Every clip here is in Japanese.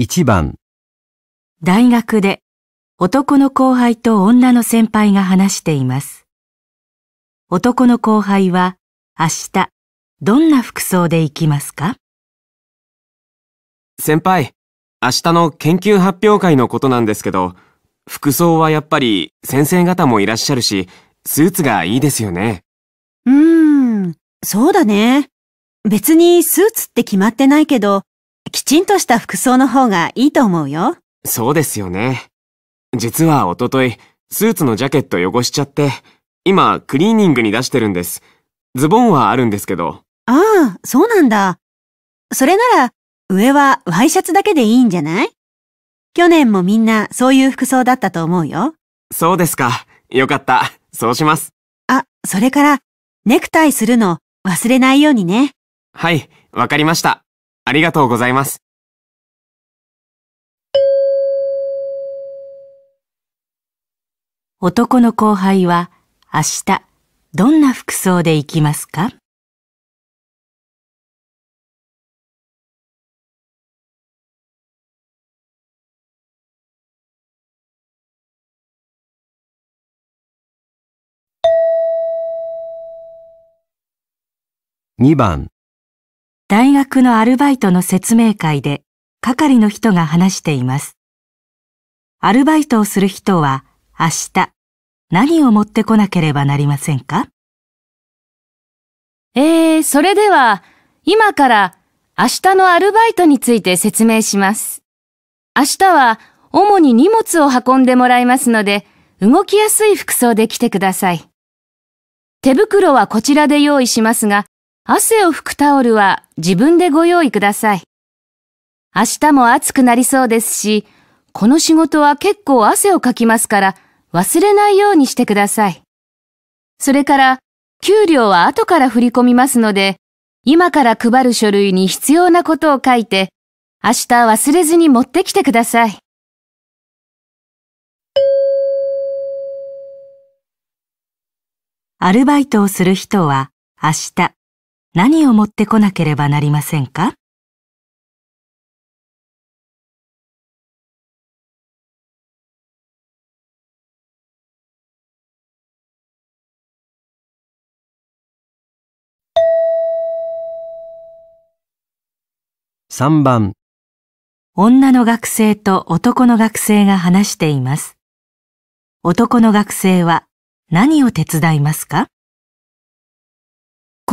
1番大学で男の後輩と女の先輩が話しています。男の後輩は明日どんな服装で行きますか先輩、明日の研究発表会のことなんですけど、服装はやっぱり先生方もいらっしゃるし、スーツがいいですよね。うーん、そうだね。別にスーツって決まってないけど、きちんとした服装の方がいいと思うよ。そうですよね。実はおととい、スーツのジャケット汚しちゃって、今、クリーニングに出してるんです。ズボンはあるんですけど。ああ、そうなんだ。それなら、上はワイシャツだけでいいんじゃない去年もみんなそういう服装だったと思うよ。そうですか。よかった。そうします。あ、それから、ネクタイするの忘れないようにね。はい、わかりました。ありがとうございます。男の後輩は明日どんな服装で行きますか2番大学のアルバイトの説明会で係の人が話しています。アルバイトをする人は明日何を持ってこなければなりませんかえー、それでは今から明日のアルバイトについて説明します。明日は主に荷物を運んでもらいますので動きやすい服装で来てください。手袋はこちらで用意しますが、汗を拭くタオルは自分でご用意ください。明日も暑くなりそうですし、この仕事は結構汗をかきますから忘れないようにしてください。それから、給料は後から振り込みますので、今から配る書類に必要なことを書いて、明日忘れずに持ってきてください。アルバイトをする人は明日何を持ってこなければなりませんか3番女の学生と男の学生が話しています。男の学生は何を手伝いますか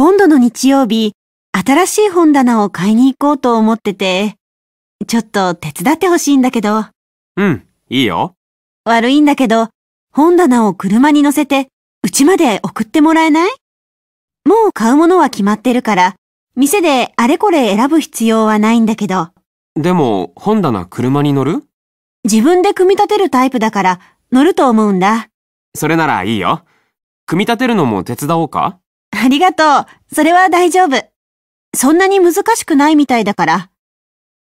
今度の日曜日、新しい本棚を買いに行こうと思ってて、ちょっと手伝ってほしいんだけど。うん、いいよ。悪いんだけど、本棚を車に乗せて、うちまで送ってもらえないもう買うものは決まってるから、店であれこれ選ぶ必要はないんだけど。でも、本棚車に乗る自分で組み立てるタイプだから、乗ると思うんだ。それならいいよ。組み立てるのも手伝おうかありがとう。それは大丈夫。そんなに難しくないみたいだから。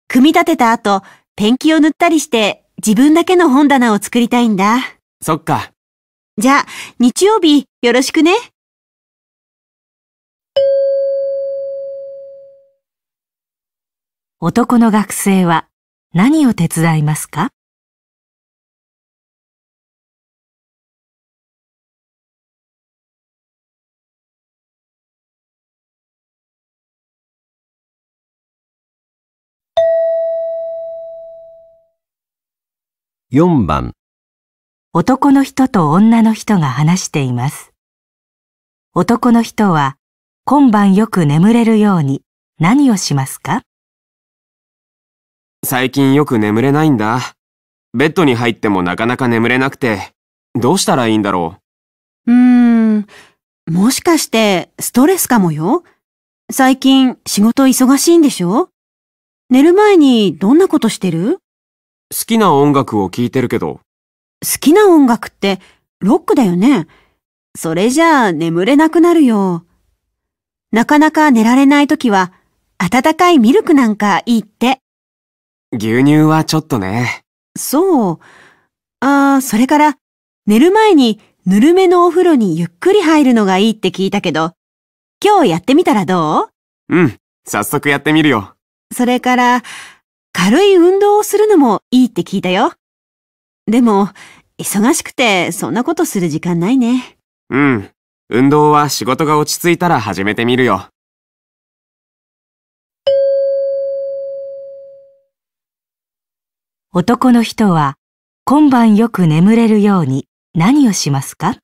組み立てた後、ペンキを塗ったりして自分だけの本棚を作りたいんだ。そっか。じゃあ、日曜日よろしくね。男の学生は何を手伝いますか4番男の人と女の人が話しています。男の人は今晩よく眠れるように何をしますか最近よく眠れないんだ。ベッドに入ってもなかなか眠れなくて、どうしたらいいんだろう。うーん、もしかしてストレスかもよ。最近仕事忙しいんでしょ寝る前にどんなことしてる好きな音楽を聴いてるけど。好きな音楽ってロックだよね。それじゃあ眠れなくなるよ。なかなか寝られない時は、温かいミルクなんかいいって。牛乳はちょっとね。そう。ああ、それから、寝る前にぬるめのお風呂にゆっくり入るのがいいって聞いたけど、今日やってみたらどううん、早速やってみるよ。それから、軽い運動をするのもいいって聞いたよ。でも、忙しくてそんなことする時間ないね。うん。運動は仕事が落ち着いたら始めてみるよ。男の人は今晩よく眠れるように何をしますか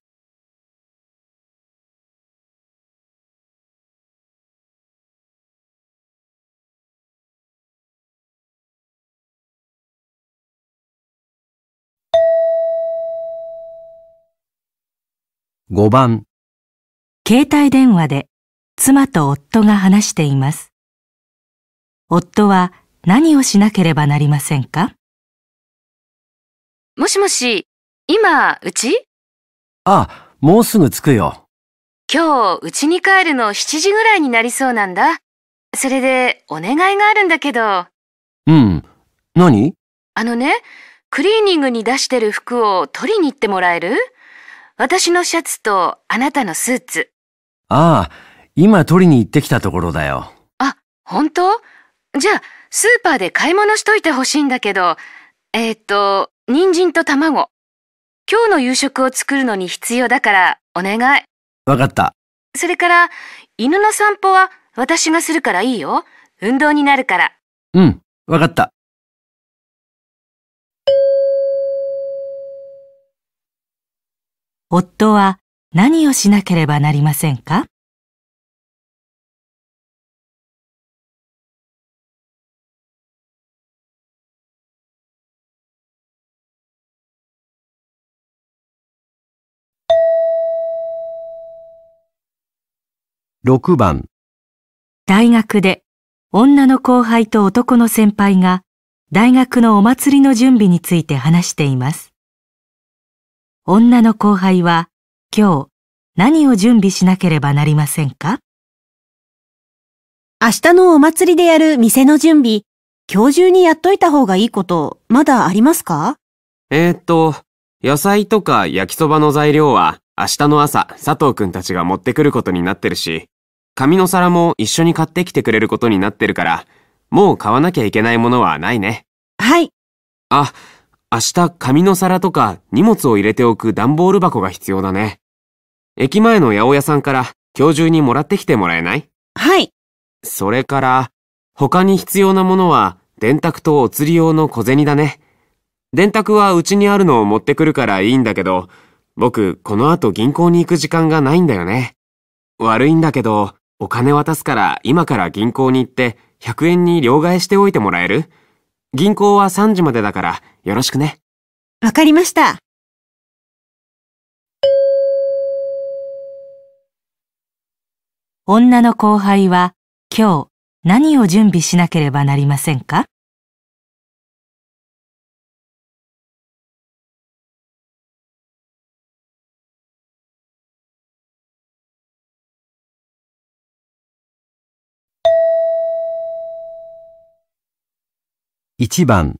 5番携帯電話で妻と夫が話しています。夫は何をしなければなりませんかもしもし、今、うちあ、もうすぐ着くよ。今日、うちに帰るの7時ぐらいになりそうなんだ。それで、お願いがあるんだけど。うん。何あのね、クリーニングに出してる服を取りに行ってもらえる私のシャツとあなたのスーツ。ああ、今取りに行ってきたところだよ。あ、本当じゃあ、スーパーで買い物しといてほしいんだけど、えー、っと、人参と卵。今日の夕食を作るのに必要だから、お願い。わかった。それから、犬の散歩は私がするからいいよ。運動になるから。うん、わかった。夫は何をしなければなりませんか6番大学で女の後輩と男の先輩が大学のお祭りの準備について話しています。女の後輩は今日何を準備しなければなりませんか明日のお祭りでやる店の準備、今日中にやっといた方がいいこと、まだありますかえー、っと、野菜とか焼きそばの材料は明日の朝佐藤くんたちが持ってくることになってるし、紙の皿も一緒に買ってきてくれることになってるから、もう買わなきゃいけないものはないね。はい。あ、明日紙の皿とか荷物を入れておく段ボール箱が必要だね。駅前の八百屋さんから今日中にもらってきてもらえないはい。それから、他に必要なものは電卓とお釣り用の小銭だね。電卓はうちにあるのを持ってくるからいいんだけど、僕、この後銀行に行く時間がないんだよね。悪いんだけど、お金渡すから今から銀行に行って100円に両替しておいてもらえる銀行は3時までだからよろしくね。わかりました。女の後輩は今日何を準備しなければなりませんか1番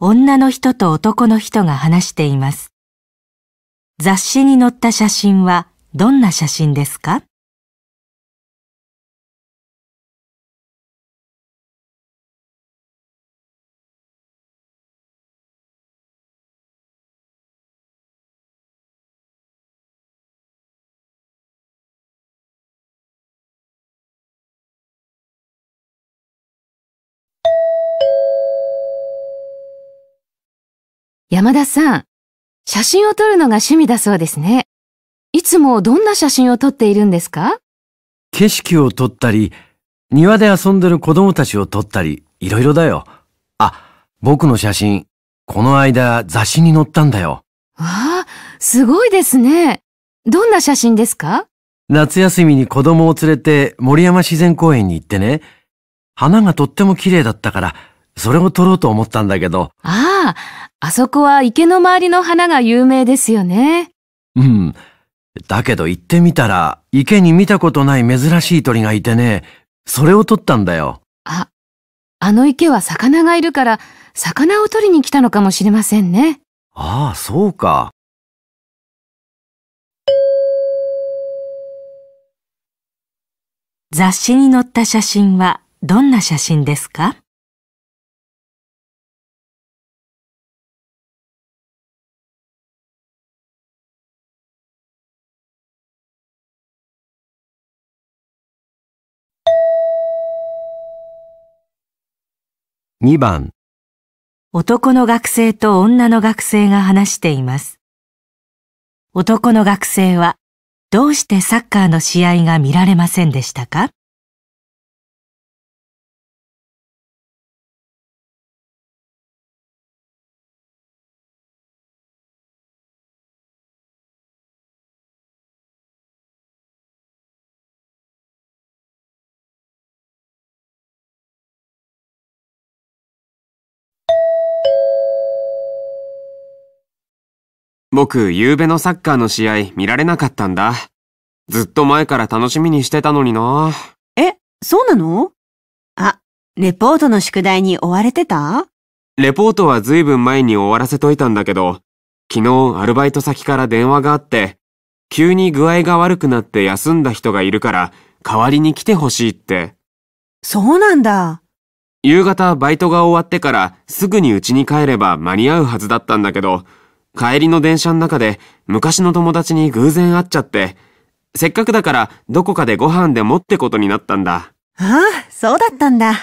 女の人と男の人が話しています。雑誌に載った写真はどんな写真ですか山田さん、写真を撮るのが趣味だそうですね。いつもどんな写真を撮っているんですか景色を撮ったり、庭で遊んでる子供たちを撮ったり、いろいろだよ。あ、僕の写真、この間雑誌に載ったんだよ。わあ、すごいですね。どんな写真ですか夏休みに子供を連れて森山自然公園に行ってね。花がとっても綺麗だったから、それを撮ろうと思ったんだけど。ああ、あそこは池の周りの花が有名ですよね。うん。だけど行ってみたら、池に見たことない珍しい鳥がいてね、それを取ったんだよ。あ、あの池は魚がいるから、魚を取りに来たのかもしれませんね。ああ、そうか。雑誌に載った写真はどんな写真ですか2番男の学生と女の学生が話しています。男の学生はどうしてサッカーの試合が見られませんでしたか僕、夕べのサッカーの試合見られなかったんだ。ずっと前から楽しみにしてたのにな。え、そうなのあ、レポートの宿題に追われてたレポートは随分前に終わらせといたんだけど、昨日アルバイト先から電話があって、急に具合が悪くなって休んだ人がいるから、代わりに来てほしいって。そうなんだ。夕方バイトが終わってからすぐに家に帰れば間に合うはずだったんだけど、帰りの電車の中で昔の友達に偶然会っちゃって、せっかくだからどこかでご飯でもってことになったんだ。ああ、そうだったんだ。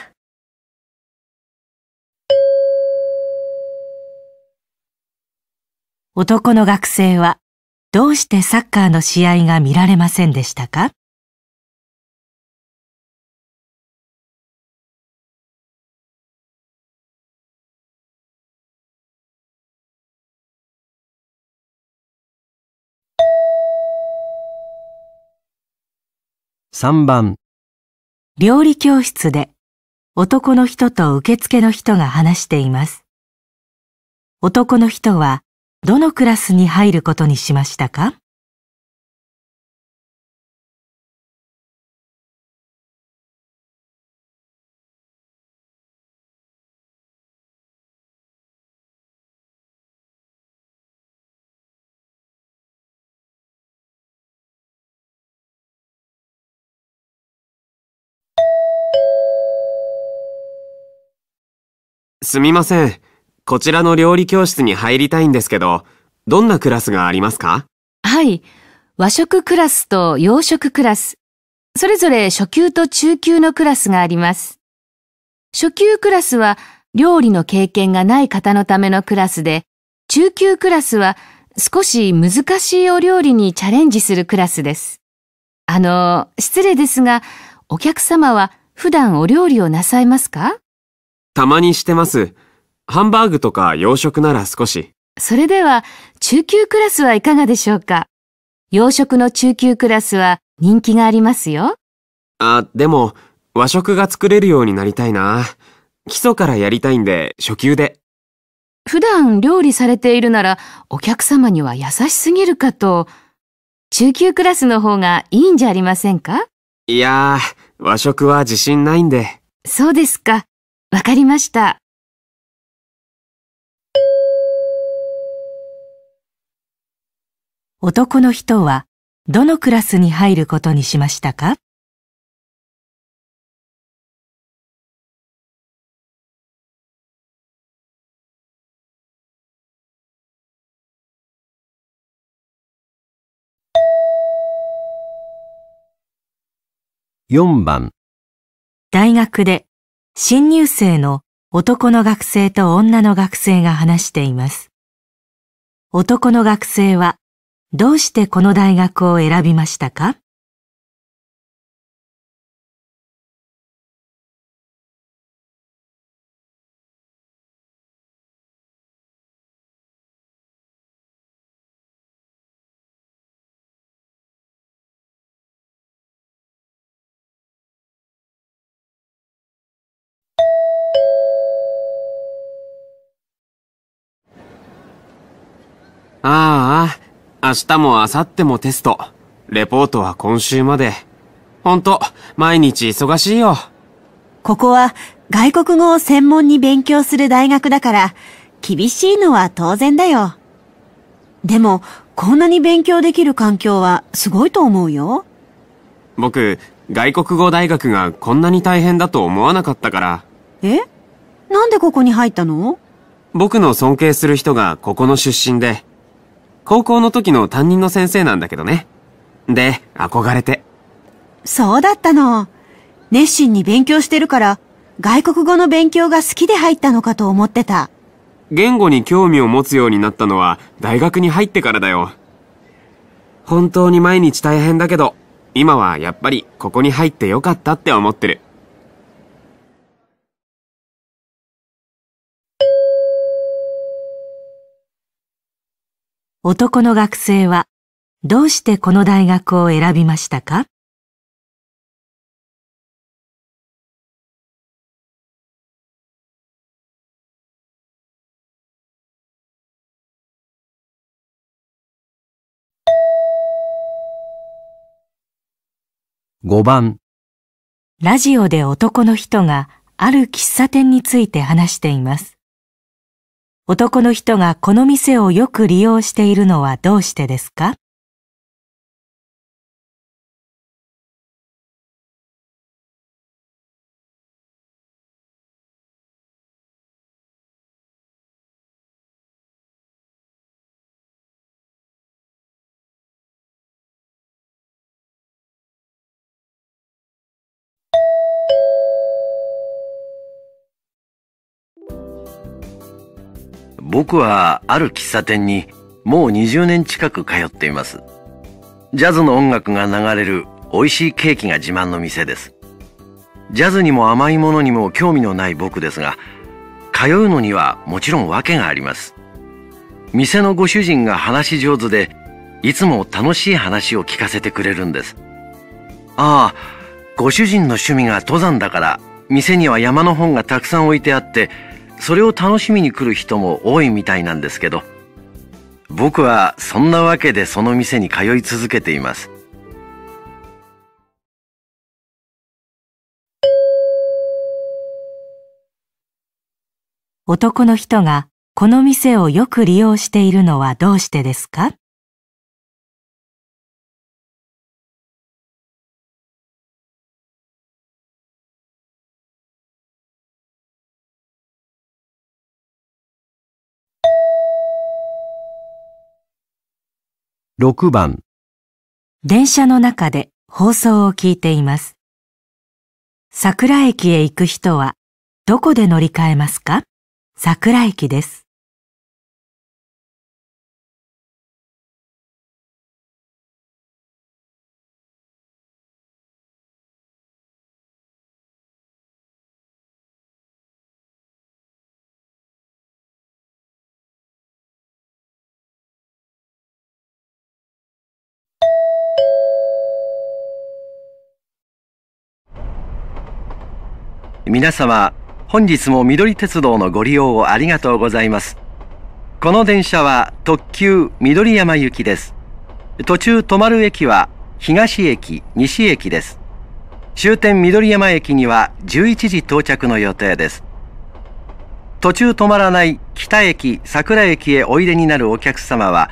男の学生はどうしてサッカーの試合が見られませんでしたか3番料理教室で男の人と受付の人が話しています。男の人はどのクラスに入ることにしましたかすみません。こちらの料理教室に入りたいんですけど、どんなクラスがありますかはい。和食クラスと洋食クラス。それぞれ初級と中級のクラスがあります。初級クラスは料理の経験がない方のためのクラスで、中級クラスは少し難しいお料理にチャレンジするクラスです。あの、失礼ですが、お客様は普段お料理をなさいますかたまにしてます。ハンバーグとか洋食なら少し。それでは、中級クラスはいかがでしょうか洋食の中級クラスは人気がありますよ。あ、でも、和食が作れるようになりたいな。基礎からやりたいんで、初級で。普段料理されているなら、お客様には優しすぎるかと、中級クラスの方がいいんじゃありませんかいやー、和食は自信ないんで。そうですか。わかりました。男の人はどのクラスに入ることにしましたか4番大学で新入生の男の学生と女の学生が話しています。男の学生はどうしてこの大学を選びましたか明日も明後日もテスト。レポートは今週まで。ほんと、毎日忙しいよ。ここは外国語を専門に勉強する大学だから、厳しいのは当然だよ。でも、こんなに勉強できる環境はすごいと思うよ。僕、外国語大学がこんなに大変だと思わなかったから。えなんでここに入ったの僕の尊敬する人がここの出身で、高校の時の担任の先生なんだけどね。で、憧れて。そうだったの。熱心に勉強してるから、外国語の勉強が好きで入ったのかと思ってた。言語に興味を持つようになったのは大学に入ってからだよ。本当に毎日大変だけど、今はやっぱりここに入ってよかったって思ってる。男の学生はどうしてこの大学を選びましたか5番ラジオで男の人がある喫茶店について話しています。男の人がこの店をよく利用しているのはどうしてですか僕はある喫茶店にもう20年近く通っています。ジャズの音楽が流れる美味しいケーキが自慢の店です。ジャズにも甘いものにも興味のない僕ですが、通うのにはもちろん訳があります。店のご主人が話し上手で、いつも楽しい話を聞かせてくれるんです。ああ、ご主人の趣味が登山だから、店には山の本がたくさん置いてあって、それを楽しみに来る人も多いみたいなんですけど僕はそんなわけでその店に通い続けています男の人がこの店をよく利用しているのはどうしてですか6番電車の中で放送を聞いています。桜駅へ行く人はどこで乗り換えますか桜駅です。皆様、本日も緑鉄道のご利用をありがとうございます。この電車は特急緑山行きです。途中止まる駅は東駅、西駅です。終点緑山駅には11時到着の予定です。途中止まらない北駅、桜駅へおいでになるお客様は、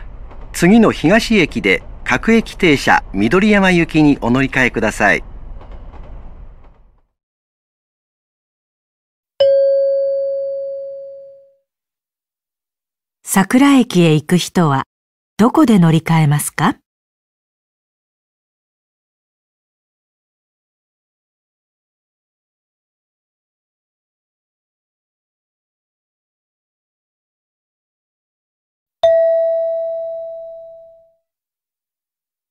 次の東駅で各駅停車緑山行きにお乗り換えください。桜駅へ行く人はどこで乗り換えますか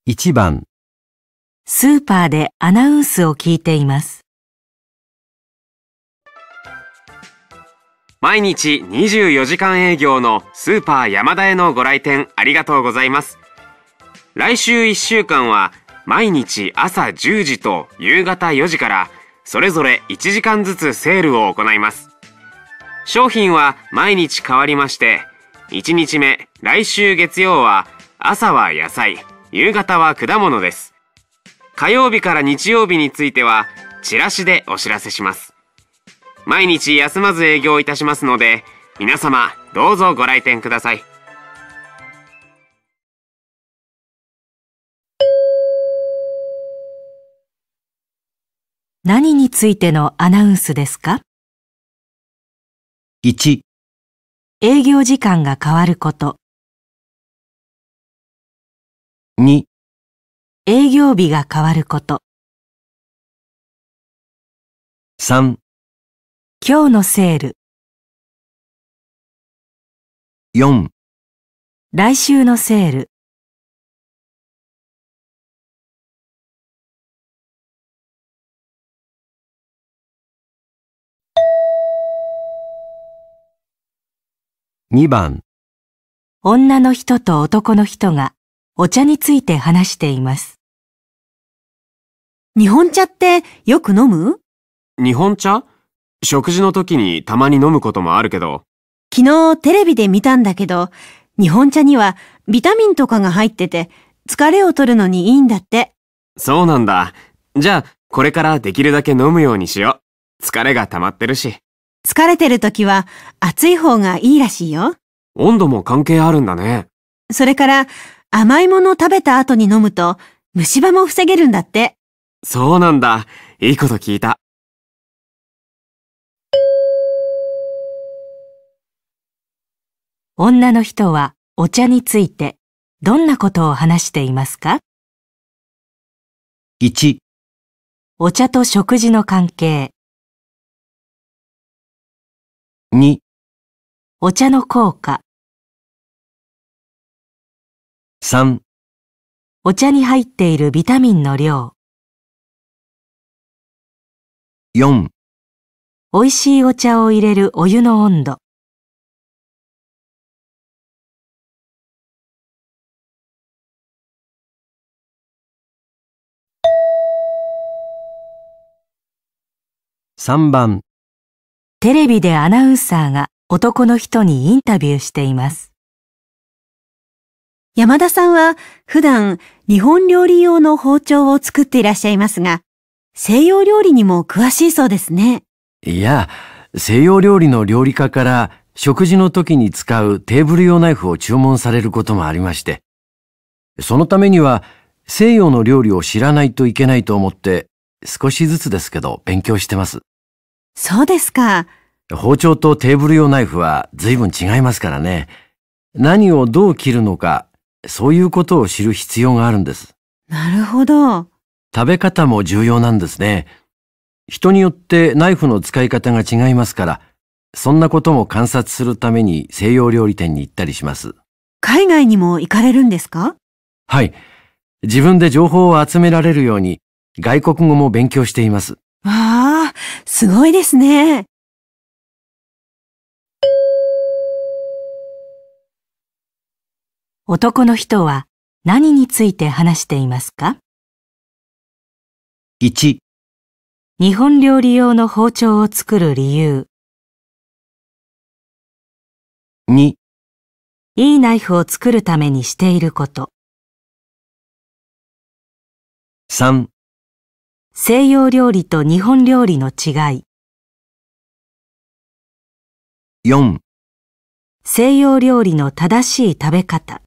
1番スーパーでアナウンスを聞いています。毎日24時間営業のスーパー山田へのご来店ありがとうございます。来週1週間は毎日朝10時と夕方4時からそれぞれ1時間ずつセールを行います。商品は毎日変わりまして、1日目、来週月曜は朝は野菜、夕方は果物です。火曜日から日曜日についてはチラシでお知らせします。毎日休まず営業いたしますので皆様どうぞご来店ください何についてのアナウンスですか ?1 営業時間が変わること2営業日が変わること3今日のセール。4来週のセール。2番女の人と男の人がお茶について話しています。日本茶ってよく飲む日本茶食事の時にたまに飲むこともあるけど。昨日テレビで見たんだけど、日本茶にはビタミンとかが入ってて、疲れを取るのにいいんだって。そうなんだ。じゃあ、これからできるだけ飲むようにしよう。疲れが溜まってるし。疲れてる時は暑い方がいいらしいよ。温度も関係あるんだね。それから、甘いもの食べた後に飲むと、虫歯も防げるんだって。そうなんだ。いいこと聞いた。女の人はお茶についてどんなことを話していますか ?1 お茶と食事の関係2お茶の効果3お茶に入っているビタミンの量4美味しいお茶を入れるお湯の温度3番テレビでアナウンサーが男の人にインタビューしています。山田さんは普段日本料理用の包丁を作っていらっしゃいますが、西洋料理にも詳しいそうですね。いや、西洋料理の料理家から食事の時に使うテーブル用ナイフを注文されることもありまして。そのためには西洋の料理を知らないといけないと思って少しずつですけど勉強してます。そうですか。包丁とテーブル用ナイフは随分違いますからね。何をどう切るのか、そういうことを知る必要があるんです。なるほど。食べ方も重要なんですね。人によってナイフの使い方が違いますから、そんなことも観察するために西洋料理店に行ったりします。海外にも行かれるんですかはい。自分で情報を集められるように、外国語も勉強しています。わあ、すごいですね。男の人は何について話していますか ?1 日本料理用の包丁を作る理由2いいナイフを作るためにしていること3西洋料理と日本料理の違い。4西洋料理の正しい食べ方。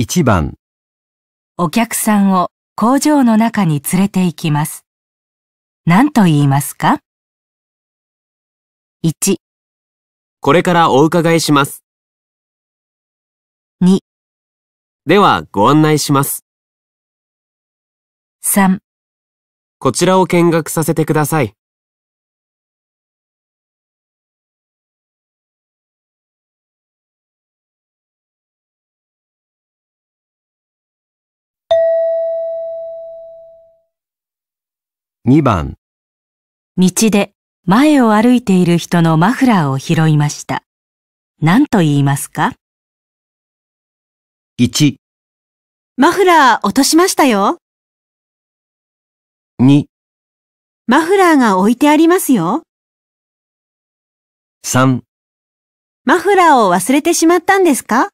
1番お客さんを工場の中に連れて行きます。何と言いますか1これからお伺いします。2ではご案内します。3こちらを見学させてください。2番道で前を歩いている人のマフラーを拾いました。何と言いますか ?1、マフラー落としましたよ。2、マフラーが置いてありますよ。3、マフラーを忘れてしまったんですか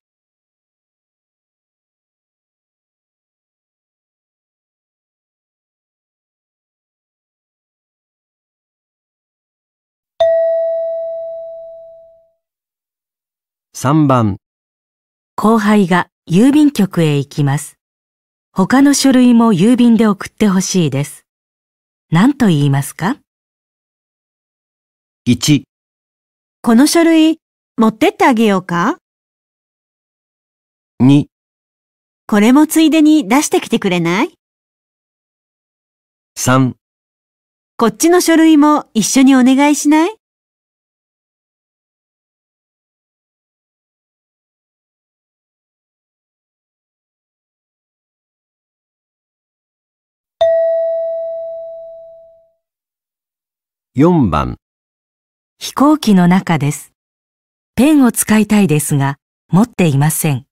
3番後輩が郵便局へ行きます。他の書類も郵便で送ってほしいです。何と言いますか ?1 この書類持ってってあげようか ?2 これもついでに出してきてくれない ?3 こっちの書類も一緒にお願いしない4番飛行機の中です。ペンを使いたいですが、持っていません。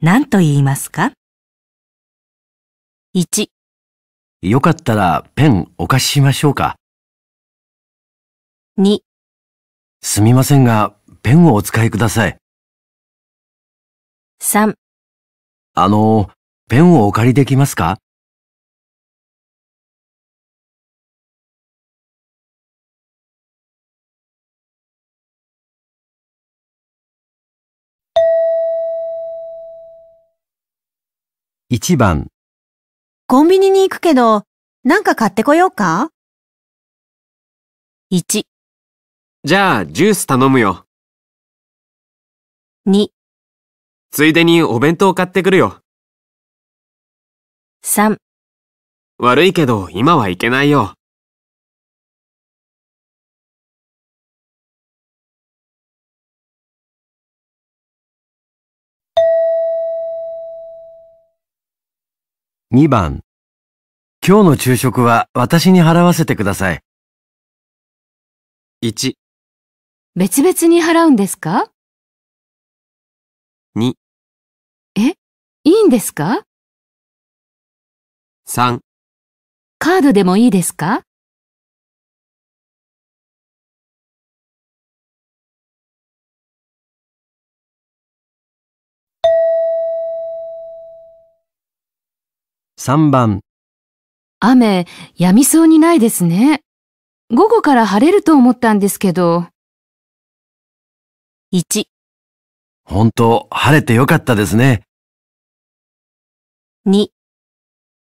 何と言いますか ?1。よかったらペンお貸ししましょうか。2。すみませんが、ペンをお使いください。3。あの、ペンをお借りできますか1番、コンビニに行くけど、なんか買ってこようか ?1、じゃあジュース頼むよ。2、ついでにお弁当買ってくるよ。3、悪いけど今はいけないよ。2番。今日の昼食は私に払わせてください。1、別々に払うんですか2、えいいんですか3カードでもいいですか3番雨、やみそうにないですね。午後から晴れると思ったんですけど。1、本当、晴れてよかったですね。2、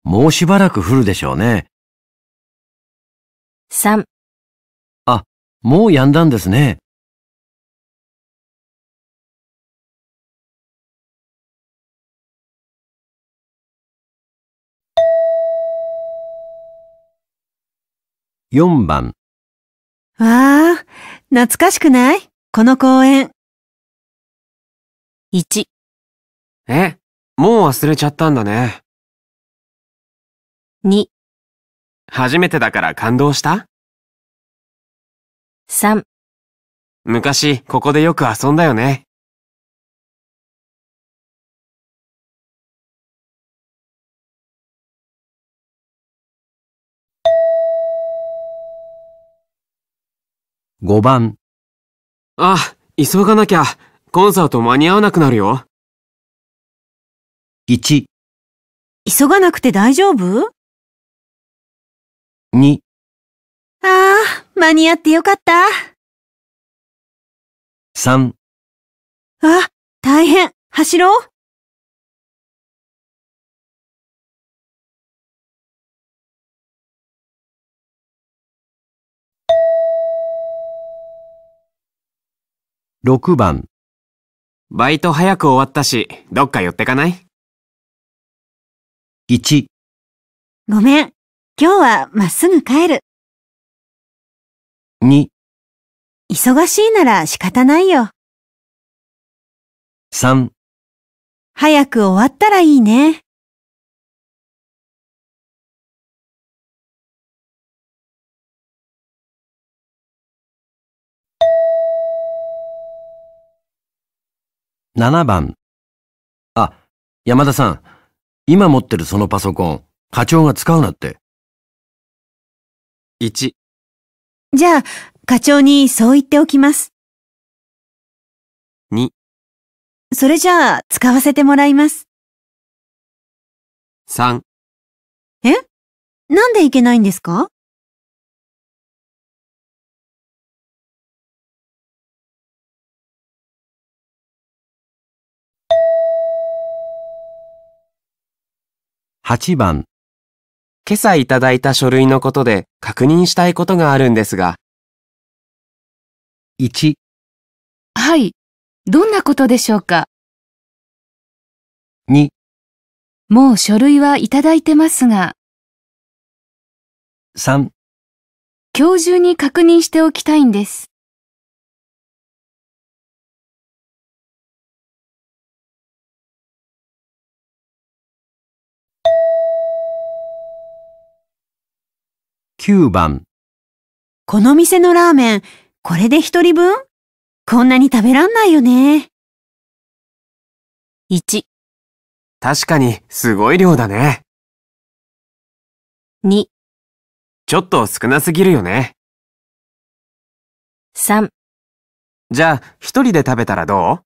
もうしばらく降るでしょうね。3、あ、もう止んだんですね。4番。わあ、懐かしくないこの公園。1。え、もう忘れちゃったんだね。2。初めてだから感動した3昔ここでよく遊んだよね。5番。あ、急がなきゃ、コンサート間に合わなくなるよ。1、急がなくて大丈夫2、ああ、間に合ってよかった。3、あ、大変、走ろう。6番バイト早く終わったし、どっか寄ってかない ?1 ごめん、今日はまっすぐ帰る。2忙しいなら仕方ないよ。3早く終わったらいいね。7番。あ、山田さん、今持ってるそのパソコン、課長が使うなって。1。じゃあ、課長にそう言っておきます。2。それじゃあ、使わせてもらいます。3。えなんでいけないんですか8番、今朝いただいた書類のことで確認したいことがあるんですが。1、はい。どんなことでしょうか2、もう書類はいただいてますが、3今日中に確認しておきたいんです。9番この店のラーメン、これで一人分こんなに食べらんないよね。1確かにすごい量だね。2ちょっと少なすぎるよね。3じゃあ一人で食べたらどう